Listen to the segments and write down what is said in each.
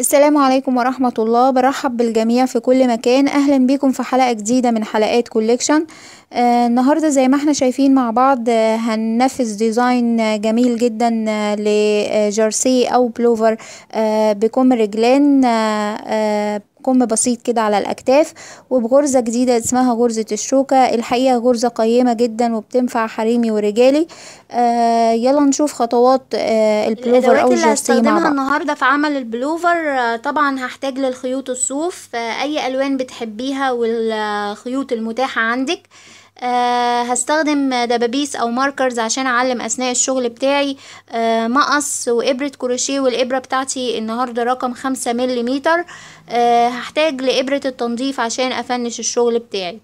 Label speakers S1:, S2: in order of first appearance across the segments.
S1: السلام عليكم ورحمة الله برحب بالجميع في كل مكان أهلا بكم في حلقة جديدة من حلقات كوليكشن آه النهاردة زي ما احنا شايفين مع بعض آه هننفذ ديزاين جميل جدا آه لجرسي أو بلوفر آه، بكم رجلان آه، آه، كم بسيط كده على الاكتاف وبغرزة جديدة اسمها غرزة الشوكة الحقيقة غرزة قيمة جدا وبتنفع حريمي ورجالي آه يلا نشوف خطوات آه البلوفر او الجرسي مع بعض النهاردة في عمل البلوفر آه، طبعا هحتاج للخيوط الصوف آه اي الوان بتحبيها والخيوط المتاحة عندك أه هستخدم دبابيس او ماركرز عشان اعلم اثناء الشغل بتاعي أه مقص وابرة كروشيه والابرة بتاعتي النهاردة رقم خمسة مليمتر أه هحتاج لابرة التنظيف عشان افنش الشغل بتاعي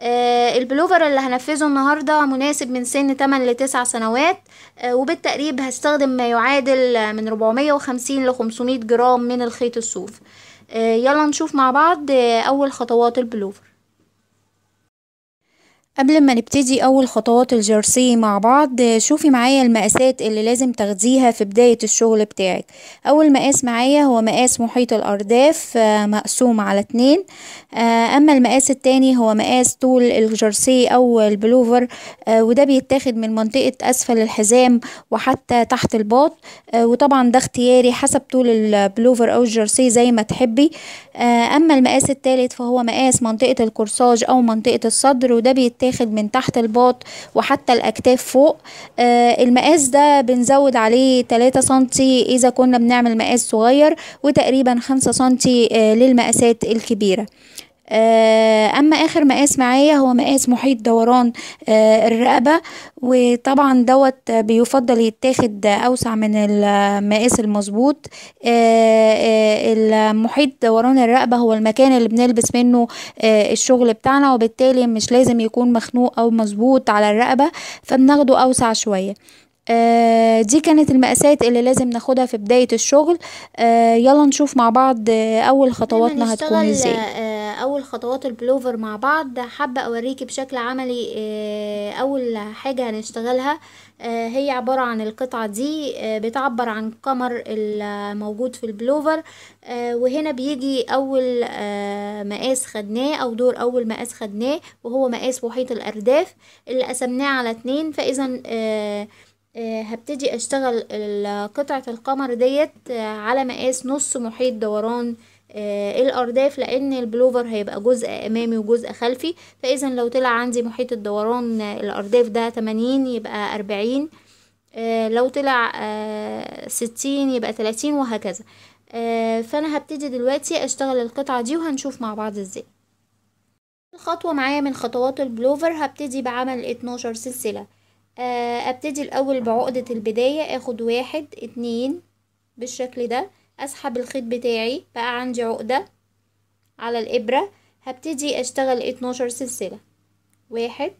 S1: آه البلوفر اللي هنفذه النهاردة مناسب من سن 8 ل 9 سنوات آه وبالتقريب هستخدم ما يعادل من 450 ل 500 جرام من الخيط الصوف آه يلا نشوف مع بعض آه، أول خطوات البلوفر قبل ما نبتدي اول خطوات الجرسي مع بعض شوفي معايا المقاسات اللي لازم تاخديها في بداية الشغل بتاعك اول مقاس معايا هو مقاس محيط الارداف آه، مقسوم على اتنين آه، اما المقاس التاني هو مقاس طول الجرسي او البلوفر آه، وده بيتاخد من منطقة اسفل الحزام وحتى تحت الباط وطبعا ده اختياري حسب طول البلوفر او الجرسي زي ما تحبي اما المقاس التالت فهو مقاس منطقة الكورساج او منطقة الصدر وده بيتاخد بيتاخد من تحت الباط وحتى الأكتاف فوق آه، المقاس ده بنزود عليه 3 سنتي إذا كنا بنعمل مقاس صغير وتقريبا 5 سنتي آه، للمقاسات الكبيرة آه، اما اخر مقاس معايا هو مقاس محيط دوران آه، الرقبه وطبعا دوت بيفضل يتاخد اوسع من المقاس المظبوط آه، المحيط دوران الرقبه هو المكان اللي بنلبس منه الشغل بتاعنا وبالتالي مش لازم يكون مخنوق او مظبوط على الرقبه فبناخده اوسع شويه آه، دي كانت المقاسات اللي لازم ناخدها في بداية الشغل آه، يلا نشوف مع بعض أول خطواتنا هتكون ازاي آه، أول خطوات البلوفر مع بعض حابة أوريكي بشكل عملي أول حاجة هنشتغلها هي عبارة عن القطعة دي بتعبر عن قمر الموجود في البلوفر وهنا بيجي أول مقاس خدناه أو دور أول مقاس خدناه وهو مقاس محيط الأرداف اللي قسمناه على اتنين فإذا آه، هبتدي اشتغل قطعة القمر ديت آه، على مقاس نص محيط دوران آه، الارداف لان البلوفر هيبقى جزء امامي وجزء خلفي فاذا لو طلع عندي محيط الدوران الارداف ده تمانين يبقى اربعين لو طلع ستين يبقى تلاتين وهكذا فانا هبتدي دلوقتي اشتغل القطعة دي وهنشوف مع بعض ازاي الخطوة معايا من خطوات البلوفر هبتدي بعمل اتناشر سلسلة آه، ابتدي الاول بعقدة البداية اخد واحد اتنين بالشكل ده اسحب الخيط بتاعي بقى عندي عقدة على الابرة هبتدي اشتغل اتناشر سلسلة واحد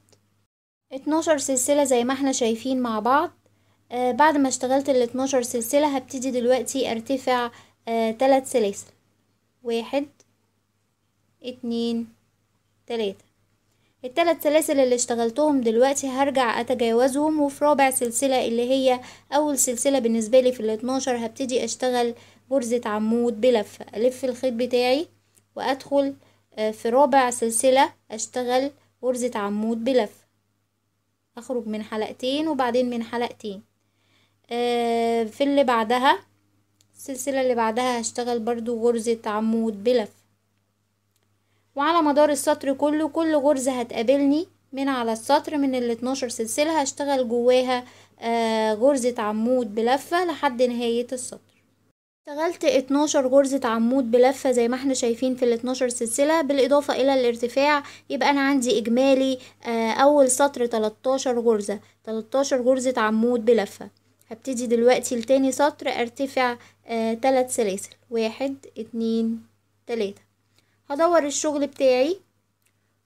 S1: اتناشر سلسلة زي ما احنا شايفين مع بعض آه بعد ما اشتغلت الاتناشر سلسلة هبتدي دلوقتي ارتفع آه تلات سلاسل واحد اتنين تلاتة التلات سلاسل اللي اشتغلتهم دلوقتي هرجع اتجاوزهم وفي رابع سلسلة اللي هي اول سلسلة بالنسبة لي في الاتناشر هبتدي اشتغل غرزة عمود بلفة الف الخيط بتاعي وادخل آه، في رابع سلسلة اشتغل غرزة عمود بلفة اخرج من حلقتين وبعدين من حلقتين آه، في اللي بعدها السلسلة اللي بعدها هشتغل برضو غرزة عمود بلفة وعلى مدار السطر كله كل غرزة هتقابلني من على السطر من ال 12 سلسلة هشتغل جواها آه غرزة عمود بلفة لحد نهاية السطر اشتغلت 12 غرزة عمود بلفة زي ما احنا شايفين في ال 12 سلسلة بالاضافة الى الارتفاع يبقى انا عندي اجمالي آه اول سطر 13 غرزة 13 غرزة عمود بلفة هبتدي دلوقتي لتاني سطر ارتفع آه 3 سلاسل 1 2 3 هدور الشغل بتاعي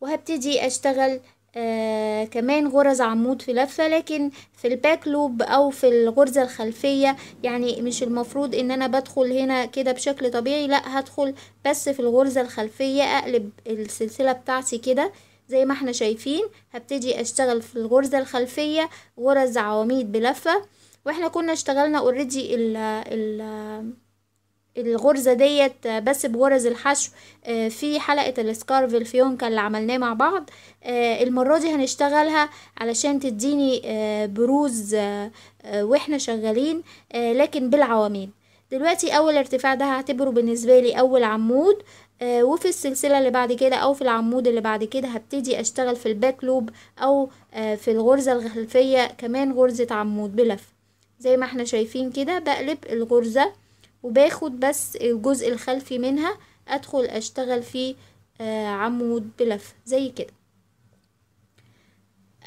S1: وهبتدي اشتغل آه كمان غرز عمود في لفة لكن في الباك لوب او في الغرزة الخلفية يعني مش المفروض ان انا بدخل هنا كده بشكل طبيعي لا هدخل بس في الغرزة الخلفية اقلب السلسلة بتاعتي كده زي ما احنا شايفين هبتدي اشتغل في الغرزة الخلفية غرز عواميد بلفة واحنا كنا اشتغلنا اوريدي ال ال الغرزة ديت آه، بس بغرز الحشو آه، في حلقة السكارفل كان اللي عملناه مع بعض آه، المرة دي هنشتغلها علشان تديني بروز واحنا شغالين لكن بالعواميد دلوقتي اول ارتفاع ده هعتبره بالنسبة لي اول عمود وفي السلسلة اللي بعد كده او في العمود اللي بعد كده هبتدي اشتغل في الباك لوب او في الغرزة الخلفية كمان غرزة عمود بلف زي ما احنا شايفين كده بقلب الغرزة وباخد بس الجزء الخلفي منها ادخل اشتغل فيه آه، عمود بلف زي كده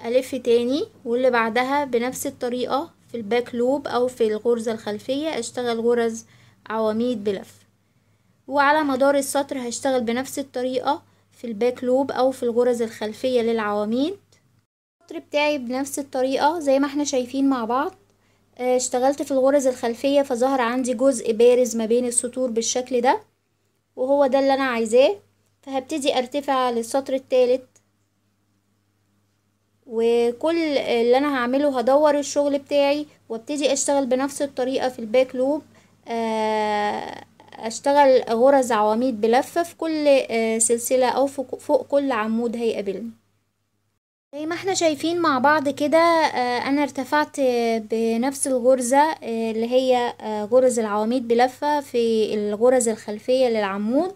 S1: الف تاني واللي بعدها بنفس الطريقة في الباك لوب او في الغرزة الخلفية اشتغل غرز عواميد بلف وعلى مدار السطر هشتغل بنفس الطريقة في الباك لوب او في الغرز الخلفية للعواميد السطر بتاعي بنفس الطريقة زي ما احنا شايفين مع بعض آه، اشتغلت في الغرز الخلفية فظهر عندي جزء بارز ما بين السطور بالشكل ده وهو ده اللي انا عايزاه فهبتدي ارتفع للسطر التالت وكل اللي انا هعمله هدور الشغل بتاعي وابتدي اشتغل بنفس الطريقة في الباك لوب آه، اشتغل غرز عواميد بلفة في كل آه، سلسلة او فوق كل عمود هيقابلني زي ما احنا شايفين مع بعض كده آه، انا ارتفعت بنفس الغرزة آه، اللي هي آه، غرز العواميد بلفة في الغرز الخلفية للعمود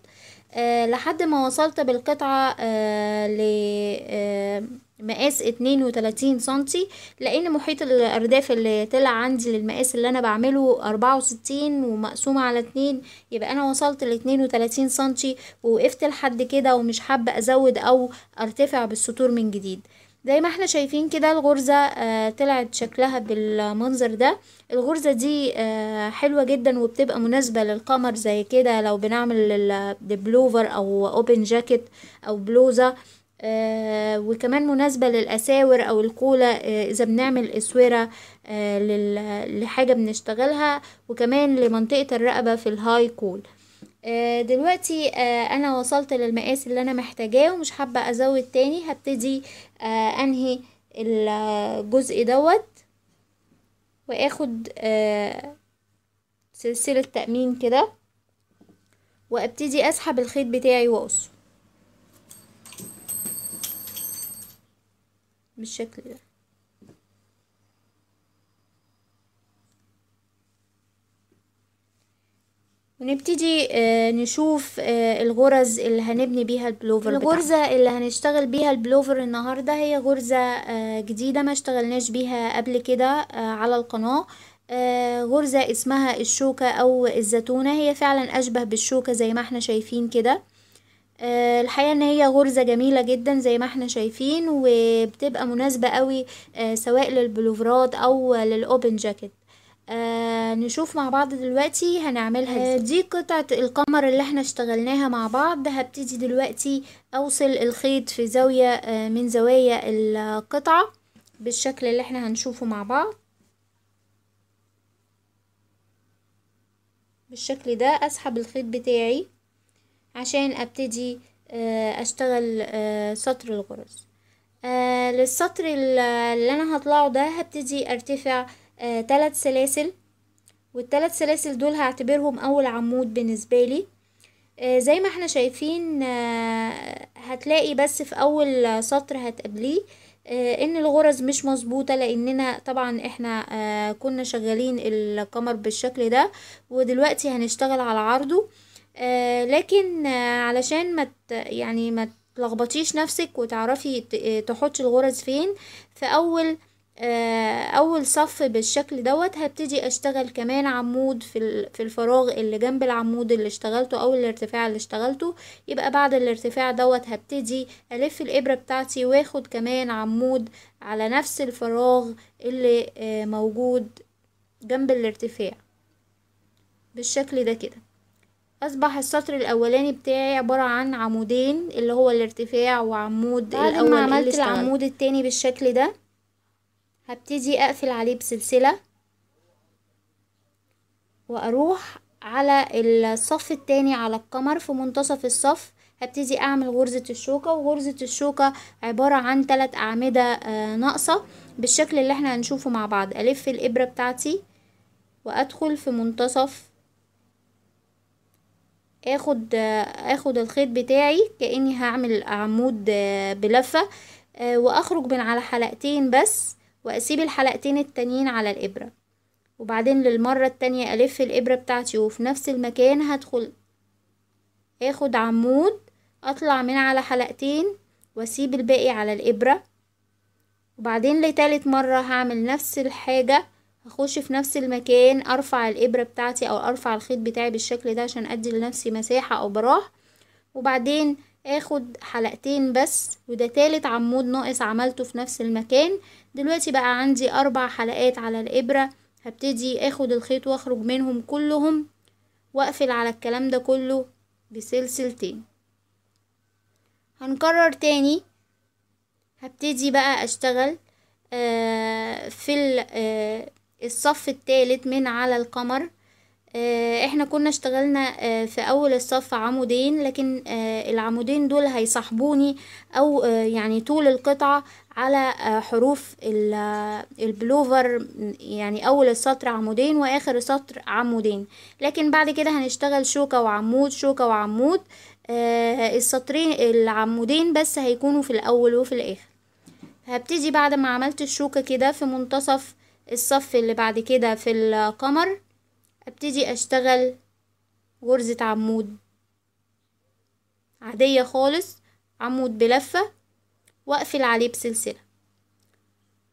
S1: لحد ما وصلت بالقطعة لمقاس اتنين وتلاتين سنتي لان محيط الارداف اللي طلع عندي للمقاس اللي انا بعمله اربعة وستين ومقسومة على اتنين يبقى انا وصلت لاتنين وتلاتين سنتي ووقفت لحد كده ومش حابة ازود او ارتفع بالسطور من جديد زي ما احنا شايفين كده الغرزة آه، طلعت شكلها بالمنظر ده الغرزة دي آه، حلوة جدا وبتبقى مناسبة للقمر زي كده لو بنعمل بلوفر او اوبن جاكيت او بلوزة آه، وكمان مناسبة للأساور أو الكولا إذا بنعمل أسورة لحاجة بنشتغلها وكمان لمنطقة الرقبة في الهاي كول آه، دلوقتي آه، انا وصلت للمقاس اللي انا محتاجاه ومش حابة ازود تاني هبتدي آه، انهي الجزء دوت واخد سلسلة تأمين كده وابتدي اسحب الخيط بتاعي واقصه بالشكل ده ونبتدي آه، نشوف آه، الغرز اللي هنبني بيها البلوفر الغرزة بتاعنا. اللي هنشتغل بيها البلوفر النهاردة هي غرزة آه، جديدة ما اشتغلناش بيها قبل كده على القناة غرزة اسمها الشوكة او الزتونة هي فعلا اشبه بالشوكة زي ما احنا شايفين كده الحقيقة ان هي غرزة جميلة جدا زي ما احنا شايفين وبتبقى مناسبة قوي سواء للبلوفرات او للاوبن جاكيت آه نشوف مع بعض دلوقتي هنعملها ازاي آه، دي قطعة القمر اللي احنا اشتغلناها مع بعض هبتدي دلوقتي اوصل الخيط في زاوية آه من زوايا القطعة بالشكل اللي احنا هنشوفه مع بعض بالشكل ده اسحب الخيط بتاعي عشان ابتدي آه اشتغل آه سطر الغرز آه للسطر اللي انا هطلعه ده هبتدي ارتفع آه تلات سلاسل والتلات سلاسل دول هعتبرهم اول عمود بالنسبة لي آه زي ما احنا شايفين آه هتلاقي بس في اول سطر هتقابليه آه ان الغرز مش مظبوطه لاننا طبعا احنا آه كنا شغالين القمر بالشكل ده ودلوقتي هنشتغل على عرضه آه لكن آه، علشان ما يعني ما تلخبطيش نفسك وتعرفي آه، تحطي الغرز فين في اول آه، اول صف بالشكل دوت هبتدي اشتغل كمان عمود في في الفراغ اللي جنب العمود اللي اشتغلته او الارتفاع اللي اشتغلته يبقى بعد الارتفاع دوت هبتدي الف الابره بتاعتي واخد كمان عمود على نفس الفراغ اللي آه، موجود جنب الارتفاع بالشكل ده كده اصبح السطر الاولاني بتاعي عبارة عن عمودين اللي هو الارتفاع وعمود بعد الاول ما عملت العمود التاني بالشكل ده هبتدي اقفل عليه بسلسلة واروح على الصف التاني على القمر في منتصف الصف هبتدي اعمل غرزة الشوكة وغرزة الشوكة عبارة عن تلات اعمدة آه، ناقصة بالشكل اللي احنا هنشوفه مع بعض الف الابرة بتاعتي وادخل في منتصف اخد آه، اخد الخيط بتاعي كاني هعمل عمود آه، بلفه واخرج من على حلقتين بس وأسيب الحلقتين التانيين على الإبرة وبعدين للمرة التانية ألف الإبرة بتاعتي وفي نفس المكان هدخل اخد عمود أطلع من على حلقتين وأسيب الباقي على الإبرة وبعدين لتالت مرة هعمل نفس الحاجة هخش في نفس المكان أرفع الإبرة بتاعتي أو أرفع الخيط بتاعي بالشكل ده عشان أدي لنفسي مساحة أو براح وبعدين اخد حلقتين بس وده تالت عمود ناقص عملته في نفس المكان دلوقتي بقى عندي اربع حلقات على الابرة هبتدي اخد الخيط واخرج منهم كلهم واقفل على الكلام ده كله بسلسلتين هنكرر تاني هبتدي بقى اشتغل آه، في آه، الصف التالت من على القمر آه، احنا كنا اشتغلنا آه، في اول الصف عمودين لكن آه، العمودين دول هيصاحبوني او يعني طول القطعة على حروف البلوفر يعني اول السطر عمودين واخر السطر عمودين لكن بعد كده هنشتغل شوكة وعمود شوكة وعمود السطرين العمودين بس هيكونوا في الاول وفي الاخر هبتدي بعد ما عملت الشوكة كده في منتصف الصف اللي بعد كده في القمر ابتدي اشتغل غرزة عمود عادية خالص عمود بلفة واقفل عليه بسلسلة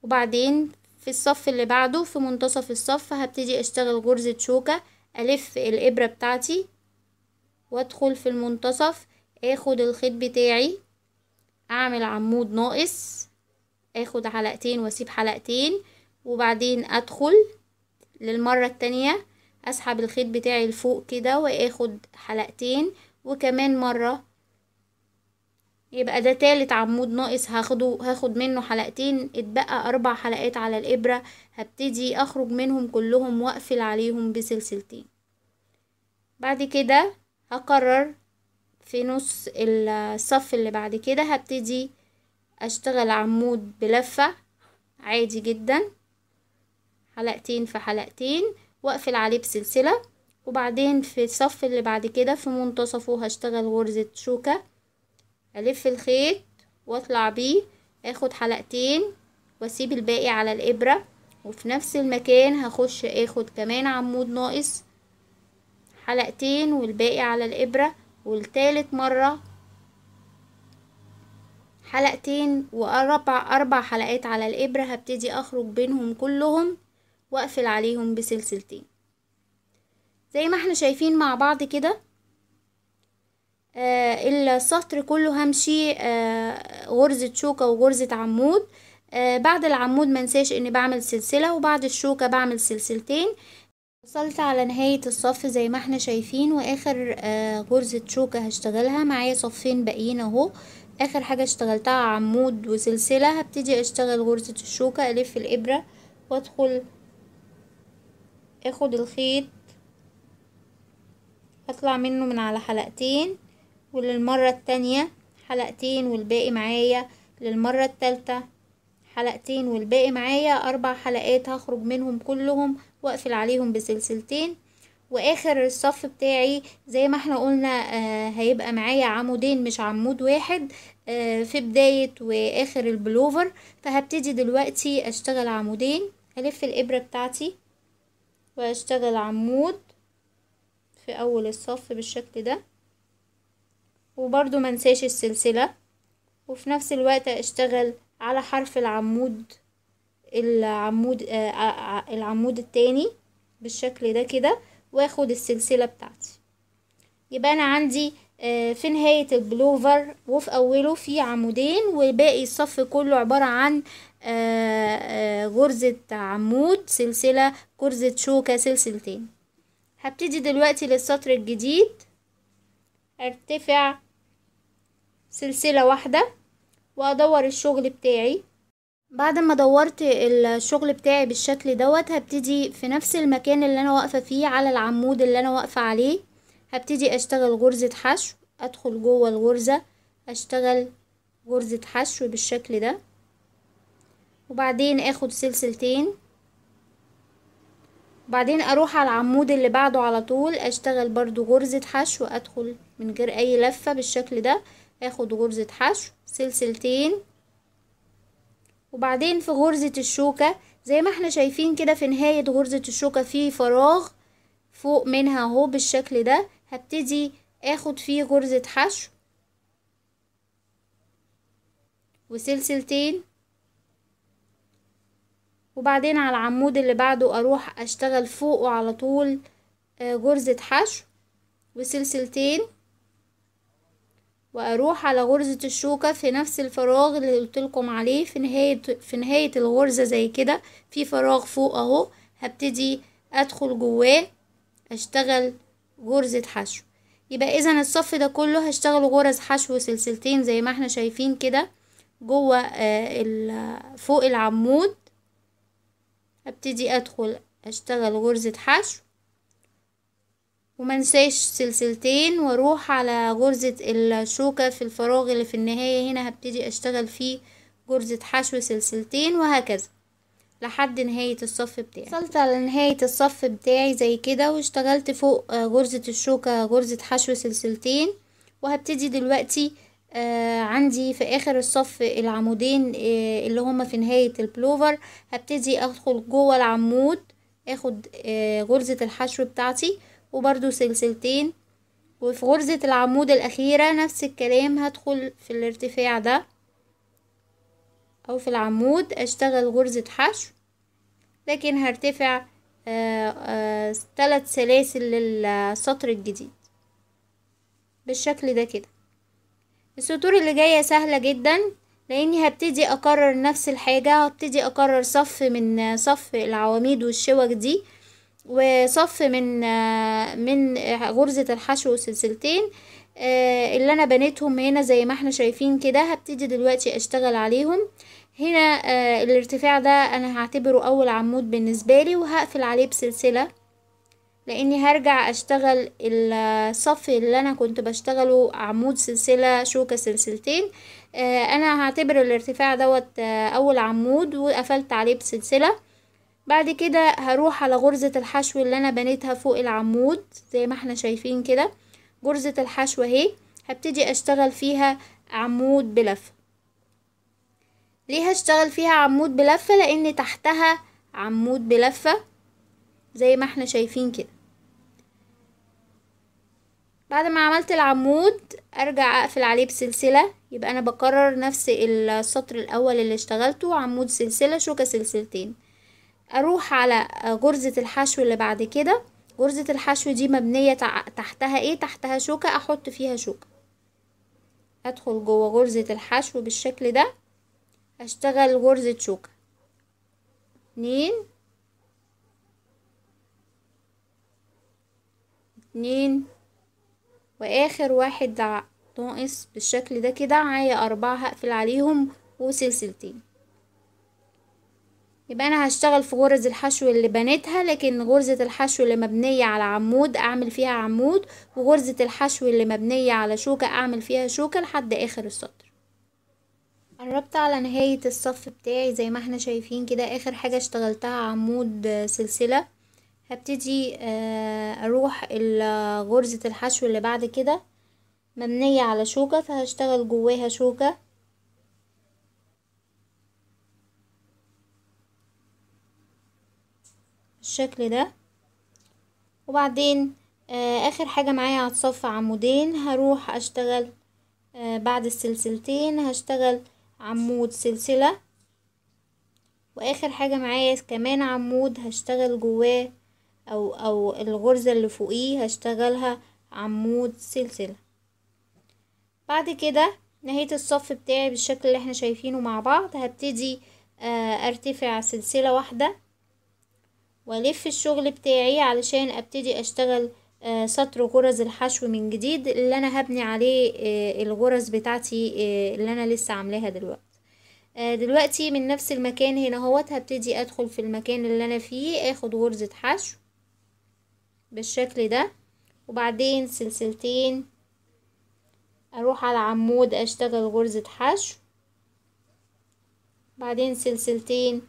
S1: وبعدين في الصف اللي بعده في منتصف الصف هبتدي اشتغل غرزة شوكة الف الابرة بتاعتي وادخل في المنتصف اخد الخيط بتاعي اعمل عمود ناقص اخد حلقتين واسيب حلقتين وبعدين ادخل للمرة التانية اسحب الخيط بتاعي لفوق كده واخد حلقتين وكمان مرة يبقى ده تالت عمود ناقص هاخده هاخد منه حلقتين اتبقى اربع حلقات على الابرة هبتدي اخرج منهم كلهم واقفل عليهم بسلسلتين بعد كده هكرر في نص الصف اللي بعد كده هبتدي اشتغل عمود بلفة عادي جدا حلقتين في حلقتين واقفل عليه بسلسلة وبعدين في الصف اللي بعد كده في منتصفه هشتغل غرزة شوكة ألف الخيط واطلع بيه اخد حلقتين واسيب الباقي على الإبرة وفي نفس المكان هخش اخد كمان عمود ناقص حلقتين والباقي على الإبرة والتالت مرة حلقتين وأربع أربع حلقات على الإبرة هبتدي أخرج بينهم كلهم واقفل عليهم بسلسلتين زي ما احنا شايفين مع بعض كده آه السطر كله همشي آه غرزة شوكة وغرزة عمود آه بعد العمود منساش اني بعمل سلسلة وبعد الشوكة بعمل سلسلتين وصلت على نهاية الصف زي ما احنا شايفين واخر آه غرزة شوكة هشتغلها معايا صفين باقيين اهو اخر حاجة اشتغلتها عمود وسلسلة هبتدي اشتغل غرزة الشوكة الف الابرة وادخل اخد الخيط هطلع منه من على حلقتين وللمرة التانية حلقتين والباقي معايا للمرة التالتة حلقتين والباقي معايا اربع حلقات هخرج منهم كلهم واقفل عليهم بسلسلتين واخر الصف بتاعي زي ما احنا قلنا آه هيبقى معايا عمودين مش عمود واحد آه في بداية واخر البلوفر فهبتدي دلوقتي اشتغل عمودين الف الابرة بتاعتي واشتغل عمود في اول الصف بالشكل ده وبرضو منساش السلسلة وفي نفس الوقت اشتغل على حرف العمود العمود آه،, آه،, آه العمود التاني بالشكل ده كده واخد السلسلة بتاعتي يبقى انا عندي آه في نهاية البلوفر وفي اوله في عمودين وباقي الصف كله عبارة عن آه، آه، غرزة عمود سلسلة غرزة شوكة سلسلتين هبتدي دلوقتي للسطر الجديد ارتفع سلسلة واحدة وادور الشغل بتاعي بعد ما دورت الشغل بتاعي بالشكل دوت هبتدي في نفس المكان اللي انا واقفة فيه على العمود اللي انا واقفة عليه هبتدي اشتغل غرزة حشو ادخل جوه الغرزة اشتغل غرزة حشو بالشكل ده وبعدين اخد سلسلتين وبعدين اروح على العمود اللي بعده على طول اشتغل برضو غرزة حشو ادخل من غير اي لفة بالشكل ده اخد غرزة حشو سلسلتين وبعدين في غرزة الشوكة زي ما احنا شايفين كده في نهاية غرزة الشوكة في فراغ فوق منها اهو بالشكل ده هبتدي اخد فيه غرزة حشو وسلسلتين وبعدين على العمود اللي بعده اروح اشتغل فوقه على طول آه، غرزة حشو وسلسلتين واروح على غرزة الشوكة في نفس الفراغ اللي قلتلكم عليه في نهاية, في نهاية الغرزة زي كده في فراغ فوق اهو هبتدي ادخل جواه اشتغل غرزة حشو يبقى اذا الصف ده كله هشتغل غرز حشو سلسلتين زي ما احنا شايفين كده جوه آه، فوق العمود هبتدي ادخل اشتغل غرزة حشو ومنساش سلسلتين واروح على غرزة الشوكة في الفراغ اللي في النهاية هنا هبتدي اشتغل فيه غرزة حشو سلسلتين وهكذا لحد نهاية الصف بتاعي وصلت على نهاية الصف بتاعي زي كده واشتغلت فوق غرزة الشوكة غرزة حشو سلسلتين وهبتدي دلوقتي آه عندي في اخر الصف العمودين آه اللي هما في نهاية البلوفر هبتدي ادخل جوه العمود اخد آه غرزة الحشو بتاعتي وبرده سلسلتين وفي غرزة العمود الاخيرة نفس الكلام هدخل في الارتفاع ده او في العمود اشتغل غرزة حشو لكن هرتفع ثلاث آه، آه، سلاسل للسطر الجديد بالشكل ده كده السطور اللي جاية سهلة جدا لاني هبتدي اكرر نفس الحاجة هبتدي اكرر صف من صف العواميد والشوك دي وصف من من غرزة الحشو سلسلتين آه، اللي انا بنيتهم هنا زي ما احنا شايفين كده هبتدي دلوقتي اشتغل عليهم هنا آه، الارتفاع ده انا هعتبره اول عمود بالنسبة لي وهقفل عليه بسلسلة لاني هرجع اشتغل الصف اللي انا كنت بشتغله عمود سلسلة شوكة سلسلتين آه، انا هعتبر الارتفاع دوت آه، اول عمود وقفلت عليه بسلسلة بعد كده هروح على غرزة الحشو اللي انا بنيتها فوق العمود زي ما احنا شايفين كده غرزة الحشو اهي هبتدي اشتغل فيها عمود بلفة ليه هشتغل فيها عمود بلفة لان تحتها عمود بلفة زي ما احنا شايفين كده بعد ما عملت العمود ارجع اقفل عليه بسلسلة يبقى انا بكرر نفس السطر الاول اللي اشتغلته عمود سلسلة شوكة سلسلتين اروح على غرزة الحشو اللي بعد كده غرزة الحشو دي مبنية تحتها ايه تحتها شوكة احط فيها شوكة ادخل جوه غرزة الحشو بالشكل ده اشتغل غرزة شوكة اتنين اتنين واخر واحد ناقص بالشكل ده كده معايا اربعة هقفل عليهم وسلسلتين يبقى انا هشتغل في غرز الحشو اللي بنيتها لكن غرزة الحشو اللي مبنية على عمود اعمل فيها عمود وغرزة الحشو اللي مبنية على شوكة اعمل فيها شوكة لحد اخر السطر قربت على نهاية الصف بتاعي زي ما احنا شايفين كده اخر حاجة اشتغلتها عمود سلسلة هبتدي آه، اروح غرزة الحشو اللي بعد كده مبنية على شوكة فهشتغل جواها شوكة بالشكل ده وبعدين آه، اخر حاجة معايا هتصفى عمودين هروح اشتغل آه، بعد السلسلتين هشتغل عمود سلسلة واخر حاجة معايا كمان عمود هشتغل جواه أو أو الغرزة اللي فوقيه هشتغلها عمود سلسلة بعد كده نهاية الصف بتاعي بالشكل اللي احنا شايفينه مع بعض هبتدي آه، ارتفع سلسلة واحدة والف الشغل بتاعي علشان ابتدي اشتغل آه، سطر غرز الحشو من جديد اللي انا هبني عليه آه، الغرز بتاعتي اللي انا لسه عاملاها دلوقتي دلوقتي من نفس المكان هنا هوت هبتدي ادخل في المكان اللي انا فيه اخد غرزة حشو بالشكل ده وبعدين سلسلتين اروح على عمود اشتغل غرزة حشو بعدين سلسلتين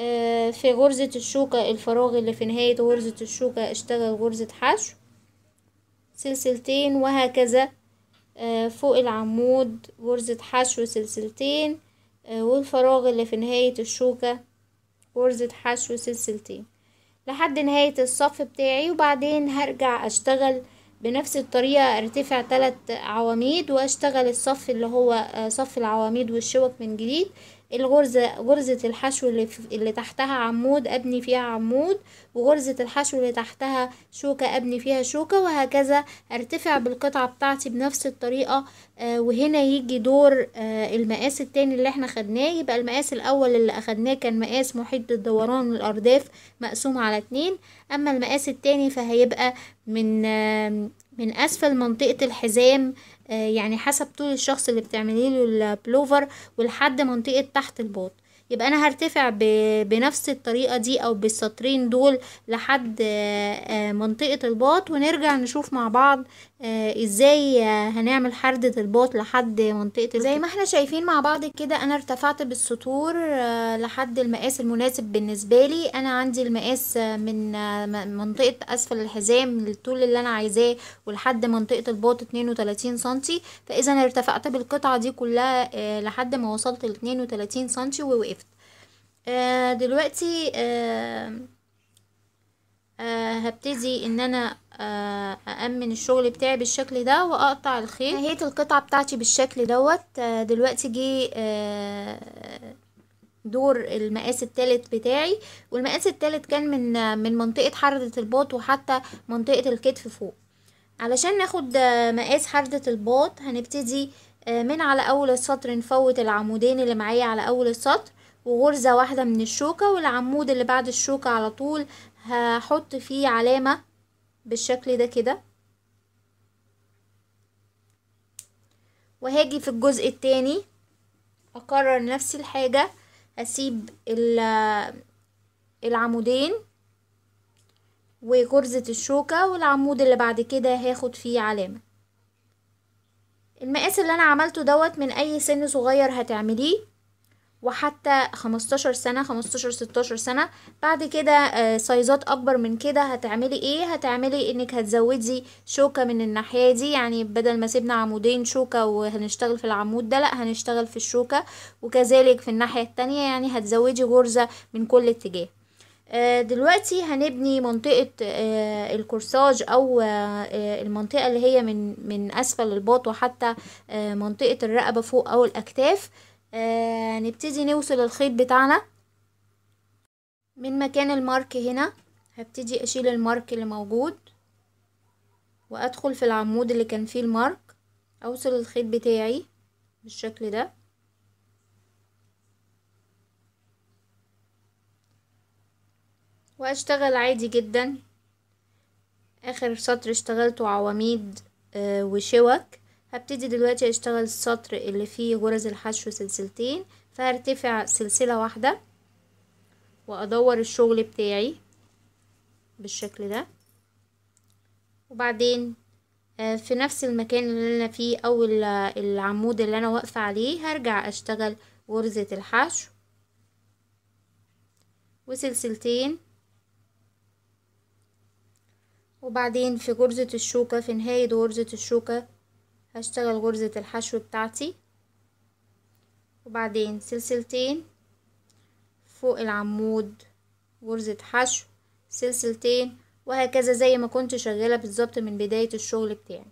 S1: آه، في غرزة الشوكة الفراغ اللي في نهاية غرزة الشوكة اشتغل غرزة حشو سلسلتين وهكذا آه، فوق العمود غرزة حشو سلسلتين آه، والفراغ اللي في نهاية الشوكة غرزة حشو سلسلتين لحد نهاية الصف بتاعي وبعدين هرجع اشتغل بنفس الطريقة ارتفع ثلاث عواميد واشتغل الصف اللي هو آه، صف العواميد والشوك من جديد الغرزة غرزة الحشو اللي, اللي تحتها عمود أبني فيها عمود وغرزة الحشو اللي تحتها شوكة أبني فيها شوكة وهكذا أرتفع بالقطعة بتاعتي بنفس الطريقة آه وهنا يجي دور آه المقاس التاني اللي احنا خدناه يبقى المقاس الأول اللي أخدناه كان مقاس محيط الدوران والأرداف مقسوم على اتنين أما المقاس التاني فهيبقى من آه من أسفل منطقة الحزام آه، يعني حسب طول الشخص اللي بتعملي له البلوفر ولحد منطقة تحت الباط يبقى انا هرتفع بنفس الطريقة دي او بالسطرين دول لحد آه، آه، منطقة الباط ونرجع نشوف مع بعض آه، ازاي آه، هنعمل حردة الباط لحد منطقة زي ما احنا شايفين مع بعض كده انا ارتفعت بالسطور آه، لحد المقاس المناسب بالنسبة لي انا عندي المقاس من منطقة اسفل الحزام للطول اللي انا عايزاه ولحد منطقة الباط 32 سنتي فاذا ارتفعت بالقطعة دي كلها لحد ما وصلت ل 32 سنتي ووقفت دلوقتي آه هبتدي ان انا آه أأمن الشغل بتاعي بالشكل ده وأقطع الخيط نهيت القطعة بتاعتي بالشكل دوت آه دلوقتي جه آه دور المقاس التالت بتاعي والمقاس التالت كان من من منطقة حردة الباط وحتى منطقة الكتف فوق علشان ناخد آه، مقاس حردة الباط هنبتدي آه، من على أول السطر نفوت العمودين اللي معايا على أول السطر وغرزة واحدة من الشوكة والعمود اللي بعد الشوكة على طول هحط فيه علامة بالشكل ده كده وهاجي في الجزء التاني اكرر نفس الحاجة هسيب العمودين وغرزة الشوكة والعمود اللي بعد كده هاخد فيه علامة المقاس اللي انا عملته دوت من اي سن صغير هتعمليه وحتى 15 سنة 15 16 سنة بعد كده آه، سايزات اكبر من كده هتعملي ايه هتعملي انك هتزودي شوكة من الناحية دي يعني بدل ما سيبنا عمودين شوكة وهنشتغل في العمود ده لا هنشتغل في الشوكة وكذلك في الناحية التانية يعني هتزودي غرزة من كل اتجاه آه، دلوقتي هنبني منطقة آه، الكورساج أو المنطقة اللي هي من من أسفل الباط وحتى منطقة الرقبة فوق أو الأكتاف آه نبتدي نوصل الخيط بتاعنا من مكان المارك هنا هبتدي اشيل المارك اللي موجود وادخل في العمود اللي كان فيه المارك اوصل الخيط بتاعي بالشكل ده واشتغل عادي جدا اخر سطر اشتغلته عواميد آه، وشوك هبتدي دلوقتي اشتغل السطر اللي فيه غرز الحشو سلسلتين فهرتفع سلسلة واحدة وادور الشغل بتاعي بالشكل ده وبعدين آه، في نفس المكان اللي انا فيه او العمود اللي انا واقفة عليه هرجع اشتغل غرزة الحشو وسلسلتين وبعدين في غرزة الشوكة في نهاية غرزة الشوكة هشتغل غرزة الحشو بتاعتي وبعدين سلسلتين فوق العمود غرزة حشو سلسلتين وهكذا زي ما كنت شغالة بالظبط من بداية الشغل بتاعي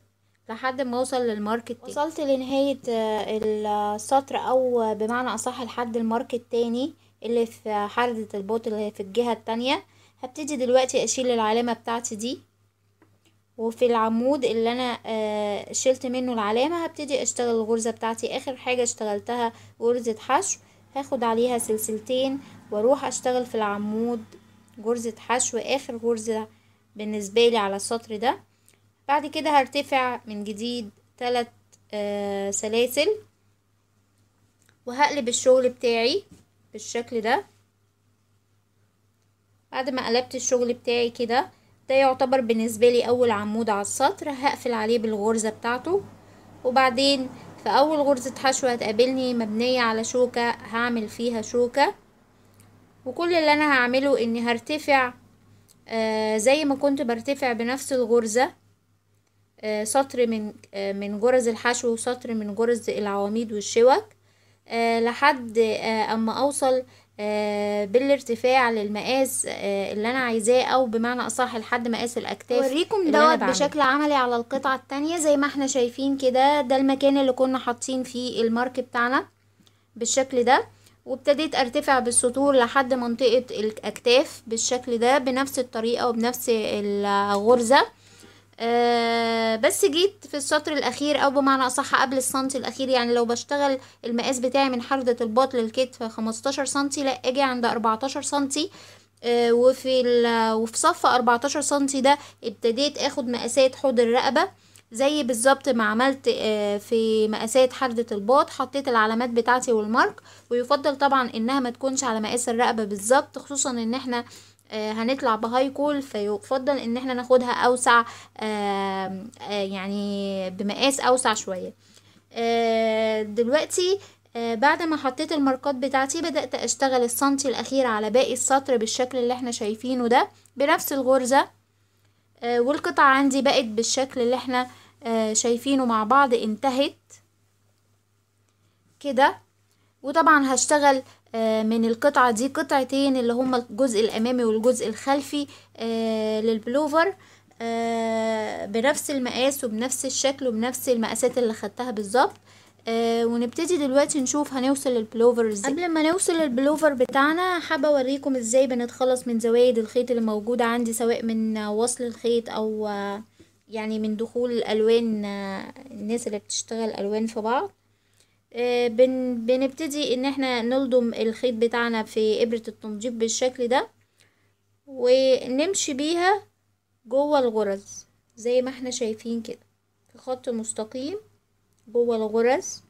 S1: لحد ما اوصل للمارك التاني وصلت لنهاية آه، السطر او بمعنى اصح لحد المارك التاني اللي في حردة البوت اللي في الجهة التانية هبتدي دلوقتي اشيل العلامة بتاعتي دي وفي العمود اللي انا آه، شلت منه العلامة هبتدي اشتغل الغرزة بتاعتي اخر حاجة اشتغلتها غرزة حشو هاخد عليها سلسلتين واروح اشتغل في العمود غرزة حشو اخر غرزة بالنسبة لي على السطر ده بعد كده هرتفع من جديد تلت آه، سلاسل وهقلب الشغل بتاعي بالشكل ده بعد ما قلبت الشغل بتاعي كده ده يعتبر بالنسبة لي أول عمود على السطر هقفل عليه بالغرزة بتاعته وبعدين في أول غرزة حشو هتقابلني مبنية على شوكة هعمل فيها شوكة وكل اللي أنا هعمله إني هرتفع آه زي ما كنت برتفع بنفس الغرزة آه سطر من آه من جرز الحشو وسطر من جرز العواميد والشوك آه لحد آه أما أوصل آه، بالارتفاع للمقاس آه، اللي انا عايزاه او بمعنى اصح لحد مقاس الاكتاف اوريكم دوت بشكل عملي على القطعه التانية زي ما احنا شايفين كده ده المكان اللي كنا حاطين فيه المارك بتاعنا بالشكل ده وابتديت ارتفع بالسطور لحد منطقه الاكتاف بالشكل ده بنفس الطريقه وبنفس الغرزه آه، بس جيت في السطر الاخير او بمعنى اصح قبل السنتي الاخير يعني لو بشتغل المقاس بتاعي من حردة الباط للكتف 15 سنتي لا اجي عند 14 سنتي آه، وفي وفي صف 14 سنتي ده ابتديت اخد مقاسات حوض الرقبه زي بالظبط ما عملت آه، في مقاسات حردة الباط حطيت العلامات بتاعتي والمارك ويفضل طبعا انها ما تكونش على مقاس الرقبة بالظبط خصوصا ان احنا آه، هنطلع بهاي كول فيفضل ان احنا ناخدها اوسع آه، يعني بمقاس اوسع شوية آه، دلوقتي بعد ما حطيت الماركات بتاعتي بدأت اشتغل السنتي الاخير على باقي السطر بالشكل اللي احنا شايفينه ده بنفس الغرزة والقطع عندي بقت بالشكل اللي احنا شايفينه مع بعض انتهت كده وطبعا هشتغل آه، من القطعة دي قطعتين اللي هما الجزء الأمامي والجزء الخلفي آه، للبلوفر آه، بنفس المقاس وبنفس الشكل وبنفس المقاسات اللي خدتها بالظبط ونبتدي دلوقتي نشوف هنوصل البلوفر ازاي قبل ما نوصل البلوفر بتاعنا حابه اوريكم ازاي بنتخلص من زوايد الخيط اللي موجوده عندي سواء من وصل الخيط او يعني من دخول الالوان الناس اللي بتشتغل الوان في بعض آه، بن بنبتدي ان احنا نلضم الخيط بتاعنا في ابرة التنظيف بالشكل ده ونمشي بيها جوه الغرز زي ما احنا شايفين كده في خط مستقيم جوه الغرز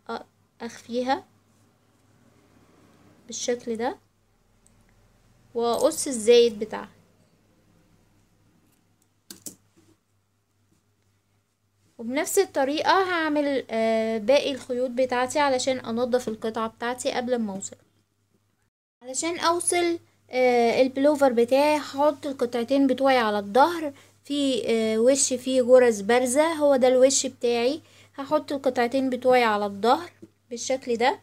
S1: اخفيها بالشكل ده واقص الزايد بتاعها وبنفس الطريقة هعمل آه، باقي الخيوط بتاعتي علشان انضف القطعة بتاعتي قبل ما اوصل علشان اوصل آه، البلوفر بتاعي هحط القطعتين بتوعي على الظهر في آه، وش فيه غرز بارزة هو ده الوش بتاعي هحط القطعتين بتوعي على الظهر بالشكل ده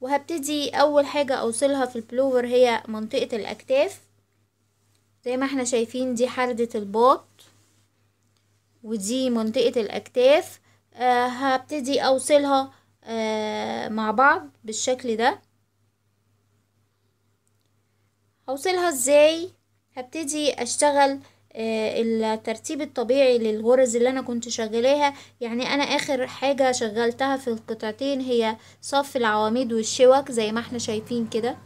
S1: وهبتدي اول حاجة اوصلها في البلوفر هي منطقة الاكتاف زي ما احنا شايفين دي حردة الباط ودي منطقة الأكتاف آه هبتدي أوصلها آه مع بعض بالشكل ده هوصلها ازاي هبتدي اشتغل آه الترتيب الطبيعي للغرز اللي انا كنت شغلاها يعني انا اخر حاجة شغلتها في القطعتين هي صف العواميد والشوك زي ما احنا شايفين كده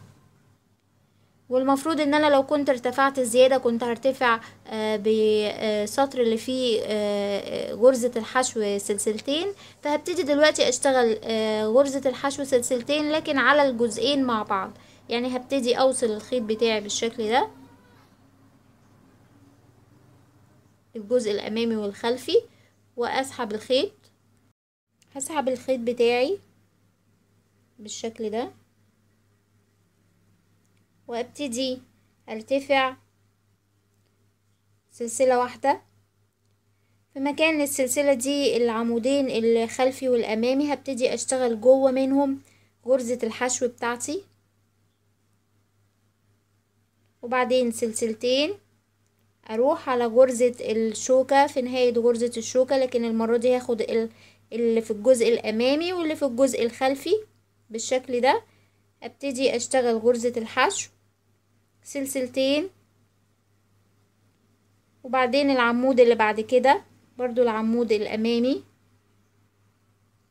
S1: والمفروض ان انا لو كنت ارتفعت زيادة كنت هرتفع آه، بسطر آه، اللي فيه آه، غرزة الحشو سلسلتين فهبتدي دلوقتي اشتغل غرزة الحشو سلسلتين لكن على الجزئين مع بعض يعني هبتدي اوصل الخيط بتاعي بالشكل ده الجزء الامامي والخلفي واسحب الخيط هسحب الخيط بتاعي بالشكل ده وابتدي ارتفع سلسلة واحدة في مكان السلسلة دي العمودين الخلفي والأمامي هبتدي أشتغل جوه منهم غرزة الحشو بتاعتي وبعدين سلسلتين أروح على غرزة الشوكة في نهاية غرزة الشوكة لكن المرة دي هاخد اللي في الجزء الأمامي واللي في الجزء الخلفي بالشكل ده أبتدي أشتغل غرزة الحشو سلسلتين وبعدين العمود اللي بعد كده برضو العمود الامامي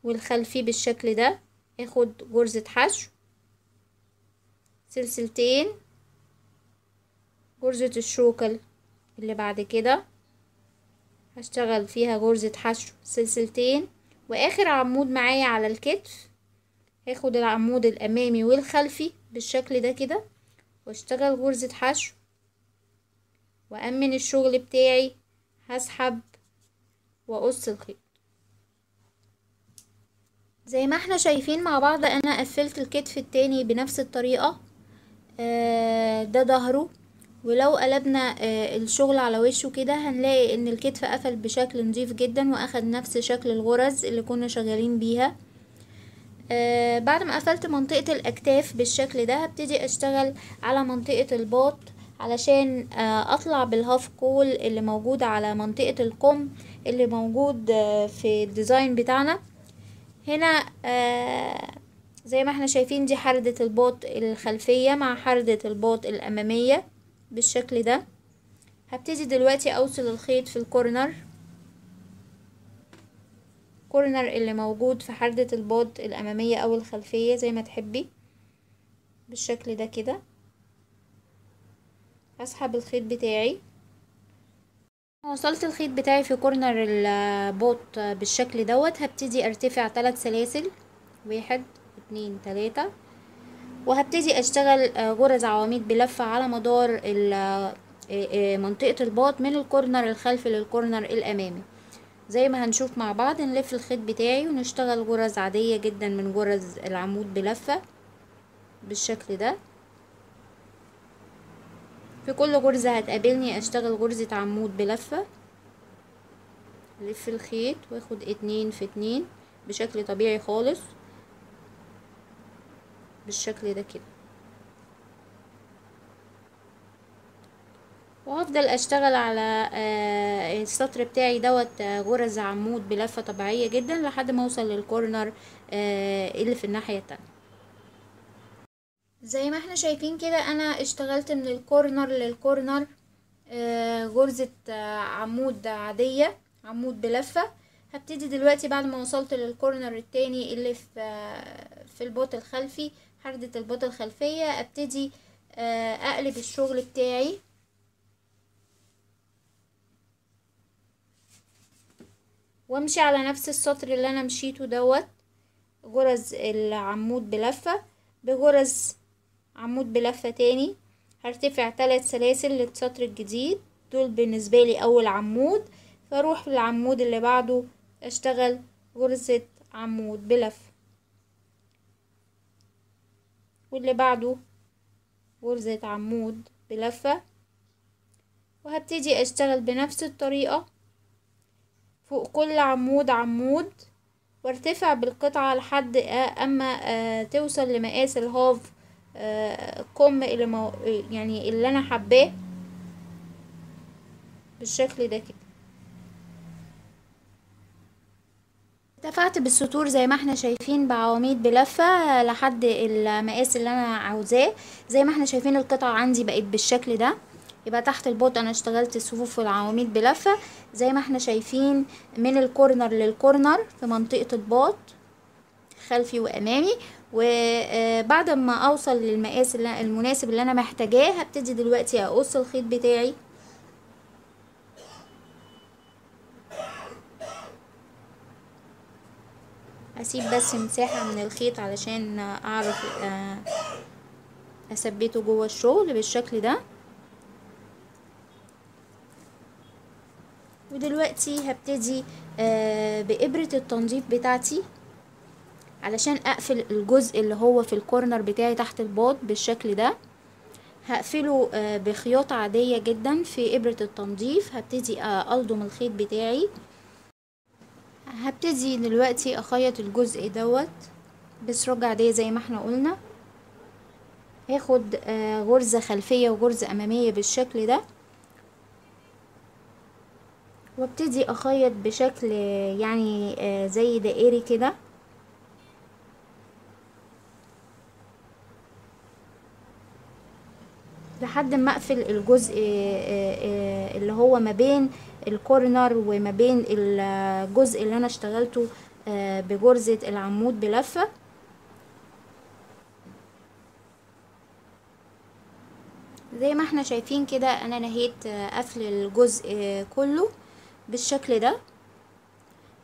S1: والخلفي بالشكل ده اخد غرزة حشو سلسلتين غرزة الشوكل اللي بعد كده هشتغل فيها غرزة حشو سلسلتين واخر عمود معايا على الكتف هاخد العمود الامامي والخلفي بالشكل ده كده واشتغل غرزة حشو وأمن الشغل بتاعي هسحب وأقص الخيط زي ما احنا شايفين مع بعض انا قفلت الكتف التاني بنفس الطريقة آه، ده ظهره ولو قلبنا آه، الشغل على وشه كده هنلاقي ان الكتف قفل بشكل نظيف جدا واخد نفس شكل الغرز اللي كنا شغالين بيها آه، بعد ما قفلت منطقة الأكتاف بالشكل ده هبتدي أشتغل على منطقة الباط علشان آه، أطلع بالهاف كول اللي موجود على منطقة القم اللي موجود آه، في الديزاين بتاعنا هنا زي ما احنا شايفين دي حردة الباط الخلفية مع حردة الباط الأمامية بالشكل ده هبتدي دلوقتي أوصل الخيط في الكورنر الكورنر اللي موجود في حردة الباض الأمامية أو الخلفية زي ما تحبي بالشكل ده كده هسحب الخيط بتاعي وصلت الخيط بتاعي في كورنر البوط بالشكل دوت هبتدي ارتفع ثلاث سلاسل واحد اتنين تلاتة وهبتدي اشتغل غرز عواميد بلفة على مدار آه، آه، منطقة الباط من الكورنر الخلفي للكورنر الامامي زي ما هنشوف مع بعض نلف الخيط بتاعي ونشتغل غرز عادية جدا من غرز العمود بلفة بالشكل ده في كل غرزة هتقابلني اشتغل غرزة عمود بلفة لف الخيط واخد اتنين في اتنين بشكل طبيعي خالص بالشكل ده كده وهفضل اشتغل على آه، السطر بتاعي دوت آه، غرز عمود بلفة طبيعية جدا لحد ما اوصل للكورنر آه، اللي في الناحية التانية زي ما احنا شايفين كده انا اشتغلت من الكورنر للكورنر غرزة عمود عادية عمود بلفة هبتدي دلوقتي بعد ما وصلت للكورنر التاني اللي في في البوت الخلفي حردة البوت الخلفية ابتدي اقلب الشغل بتاعي وامشي على نفس السطر اللي انا مشيته دوت غرز العمود بلفة بغرز عمود بلفة تاني هرتفع تلات سلاسل للسطر الجديد دول بالنسبة لي اول عمود فاروح للعمود اللي بعده اشتغل غرزة عمود بلفة واللي بعده غرزة عمود بلفة وهبتدي اشتغل بنفس الطريقة فوق كل عمود عمود وارتفع بالقطعة لحد اما آه، توصل لمقاس الهاف آه، كم اللي مو... يعني اللي انا حباه بالشكل ده كده ارتفعت بالسطور زي ما احنا شايفين بعواميد بلفة لحد المقاس اللي انا عاوزاه زي ما احنا شايفين القطعة عندي بقت بالشكل ده يبقى تحت البوت انا اشتغلت الصفوف والعواميد بلفة زي ما احنا شايفين من الكورنر للكورنر في منطقة البوت خلفي وامامي وبعد آه، ما اوصل للمقاس المناسب اللي انا محتاجاه هبتدي دلوقتي اقص الخيط بتاعي اسيب بس مساحة من الخيط علشان اعرف آه، اثبته جوه الشغل بالشكل ده ودلوقتي هبتدي آه، بإبرة التنظيف بتاعتي علشان أقفل الجزء اللي هو في الكورنر بتاعي تحت الباط بالشكل ده هقفله آه، بخياطة عادية جدا في إبرة التنظيف هبتدي آه، ألضم الخيط بتاعي هبتدي دلوقتي أخيط الجزء دوت بسرجة عادية زي ما احنا قلنا هاخد غرزة خلفية وغرزة أمامية بالشكل ده وابتدي اخيط بشكل يعني آه، زي دائري كده لحد ما اقفل الجزء آه، آه، اللي هو ما بين الكورنر وما بين الجزء اللي انا اشتغلته بجرزة العمود بلفة زي ما احنا شايفين كده انا نهيت قفل الجزء كله بالشكل ده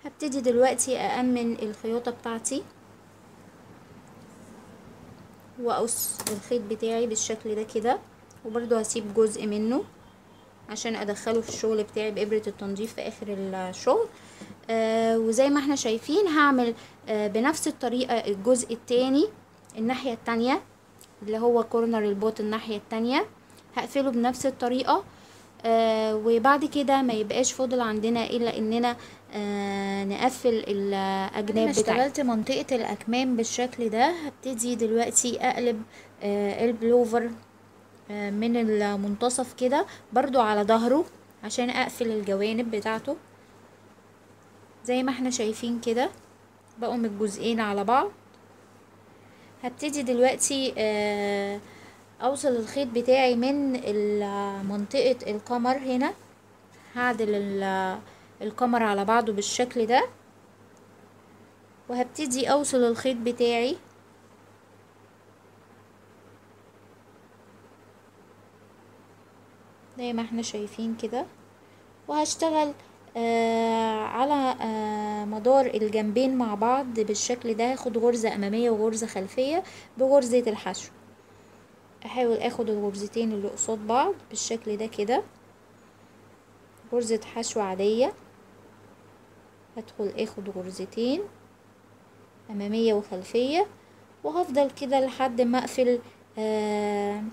S1: هبتدي دلوقتي أأمن الخيوطة بتاعتي وأقص الخيط بتاعي بالشكل ده كده وبرضو هسيب جزء منه عشان أدخله في الشغل بتاعي بإبرة التنظيف في آخر الشغل آه وزي ما احنا شايفين هعمل آه بنفس الطريقة الجزء التاني الناحية التانية اللي هو كورنر البوت الناحية التانية هقفله بنفس الطريقة آه، وبعد كده ما يبقاش فاضل عندنا الا اننا آه، نقفل الاجناب بتاعتي اشتغلت منطقه الاكمام بالشكل ده هبتدي دلوقتي اقلب آه، البلوفر من المنتصف كده برضو على ظهره عشان اقفل الجوانب بتاعته زي ما احنا شايفين كده بقوم الجزئين على بعض هبتدي دلوقتي آه اوصل الخيط بتاعي من منطقة القمر هنا هعدل القمر على بعضه بالشكل ده وهبتدي اوصل الخيط بتاعي زي ما احنا شايفين كده وهشتغل آه على آه مدار الجنبين مع بعض بالشكل ده هاخد غرزة امامية وغرزة خلفية بغرزة الحشو احاول اخد الغرزتين اللي قصاد بعض بالشكل ده كده غرزة حشو عادية هدخل اخد غرزتين امامية وخلفية وهفضل كده لحد ما اقفل آه،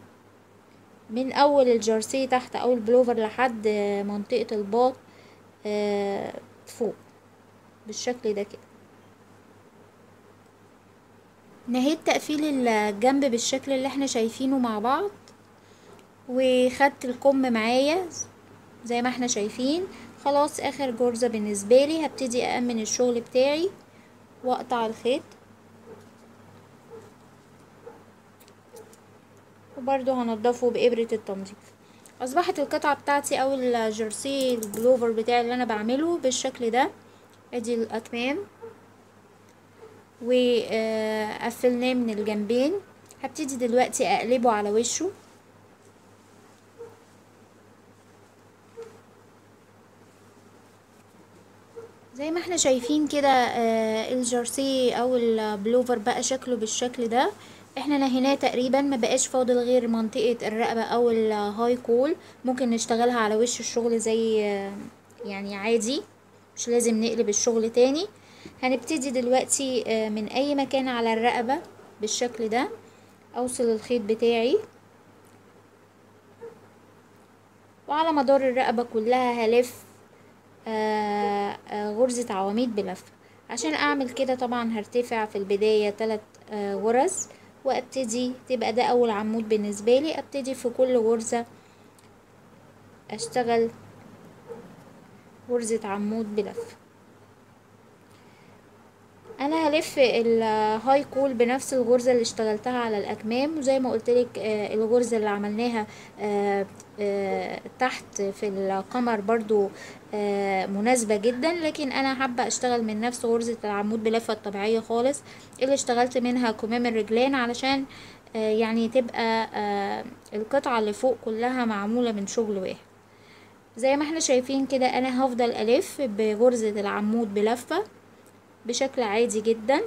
S1: من اول الجرسيه تحت او البلوفر لحد منطقة الباط آه، فوق بالشكل ده كده نهيت تقفيل الجنب بالشكل اللي احنا شايفينه مع بعض وخدت الكم معايا زي ما احنا شايفين خلاص اخر جرزة بالنسبة لي هبتدي أأمن الشغل بتاعي واقطع الخيط وبرده هنضفه بإبرة التنظيف اصبحت القطعة بتاعتي او الجرسي البلوفر بتاعي اللي انا بعمله بالشكل ده ادي الاكمام وقفلناه من الجنبين هبتدي دلوقتي اقلبه على وشه زي ما احنا شايفين كده آه، الجرسي او البلوفر بقى شكله بالشكل ده احنا نهيناه تقريبا ما بقاش فاضل غير منطقة الرقبة او الهاي كول ممكن نشتغلها على وش الشغل زي آه، يعني عادي مش لازم نقلب الشغل تاني هنبتدي دلوقتي آه، من اي مكان على الرقبة بالشكل ده اوصل الخيط بتاعي وعلى مدار الرقبة كلها هلف آه، آه، غرزة عواميد بلفة عشان اعمل كده طبعا هرتفع في البداية تلات غرز وابتدي تبقى ده اول عمود بالنسبة لي ابتدي في كل غرزة اشتغل غرزة عمود بلفة انا هلف الهاي كول بنفس الغرزة اللي اشتغلتها على الاكمام وزي ما قلتلك آه، الغرزة اللي عملناها آه، آه، تحت في القمر برضو مناسبة جدا لكن انا حابة اشتغل من نفس غرزة العمود بلفة طبيعية خالص اللي اشتغلت منها كمام الرجلين علشان يعني تبقى القطعة اللي فوق كلها معمولة من شغل واحد زي ما احنا شايفين كده انا هفضل الف بغرزة العمود بلفة بشكل عادي جدا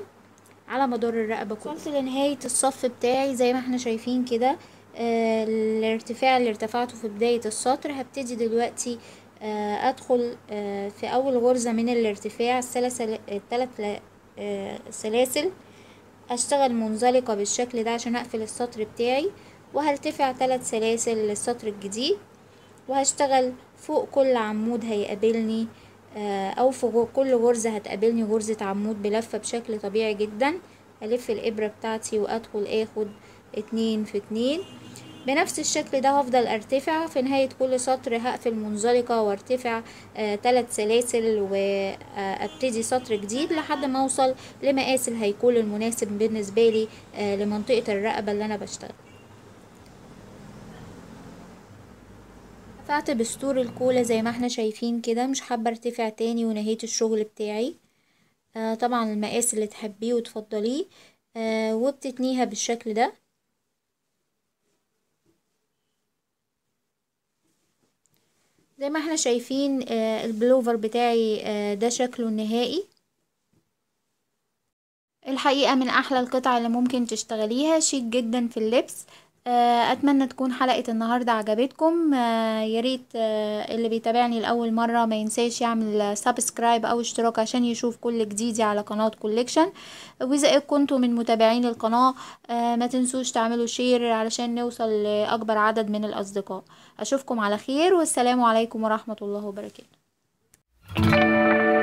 S1: على مدار الرقبة كلها وصلت لنهاية الصف بتاعي زي ما احنا شايفين كده آه، الارتفاع اللي ارتفعته في بداية السطر هبتدي دلوقتي آه، ادخل آه، في اول غرزة من الارتفاع الثلاث سلاسل اشتغل منزلقة بالشكل ده عشان اقفل السطر بتاعي وهرتفع تلات سلاسل للسطر الجديد وهشتغل فوق كل عمود هيقابلني آه، او في كل غرزة هتقابلني غرزة عمود بلفة بشكل طبيعي جدا الف الابرة بتاعتي وادخل اخد اتنين في اتنين بنفس الشكل ده هفضل ارتفع في نهاية كل سطر هقفل منزلقة وارتفع ثلاث آه سلاسل وابتدي سطر جديد لحد ما اوصل لمقاس الهيكل المناسب بالنسبة لي آه لمنطقة الرقبة اللي انا بشتغل رفعت بستور الكولا زي ما احنا شايفين كده مش حابة ارتفع تاني ونهيت الشغل بتاعي آه طبعا المقاس اللي تحبيه وتفضليه آه وبتتنيها بالشكل ده زي ما احنا شايفين آه البلوفر بتاعي آه ده شكله النهائي الحقيقة من أحلى القطع اللي ممكن تشتغليها شيك جدا في اللبس آه، اتمنى تكون حلقه النهارده عجبتكم آه، يا ريت آه، اللي بيتابعني لاول مره ما ينساش يعمل سبسكرايب او اشتراك عشان يشوف كل جديدي على قناه كوليكشن واذا كنتوا من متابعين القناه ما تنسوش تعملوا شير علشان نوصل لاكبر عدد من الاصدقاء اشوفكم على خير والسلام عليكم ورحمه الله وبركاته